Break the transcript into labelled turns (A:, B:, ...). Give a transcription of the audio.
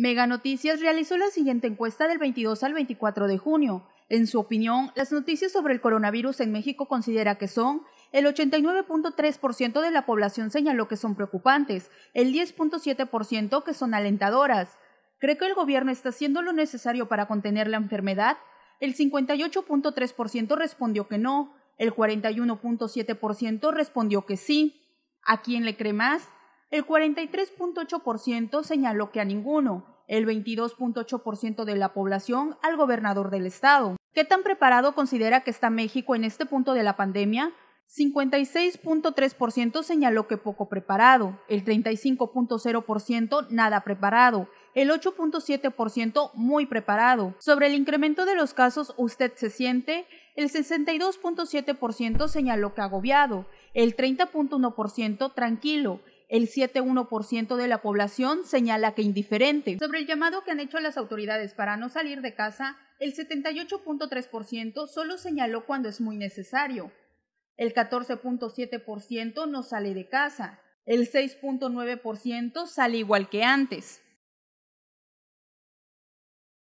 A: Mega Noticias realizó la siguiente encuesta del 22 al 24 de junio. En su opinión, las noticias sobre el coronavirus en México considera que son el 89.3% de la población señaló que son preocupantes, el 10.7% que son alentadoras. Cree que el gobierno está haciendo lo necesario para contener la enfermedad, el 58.3% respondió que no, el 41.7% respondió que sí. ¿A quién le cree más? El 43.8% señaló que a ninguno, el 22.8% de la población al gobernador del estado. ¿Qué tan preparado considera que está México en este punto de la pandemia? 56.3% señaló que poco preparado, el 35.0% nada preparado, el 8.7% muy preparado. Sobre el incremento de los casos usted se siente, el 62.7% señaló que agobiado, el 30.1% tranquilo, el 7,1% de la población señala que indiferente. Sobre el llamado que han hecho las autoridades para no salir de casa, el 78,3% solo señaló cuando es muy necesario. El 14,7% no sale de casa. El 6,9% sale igual que antes.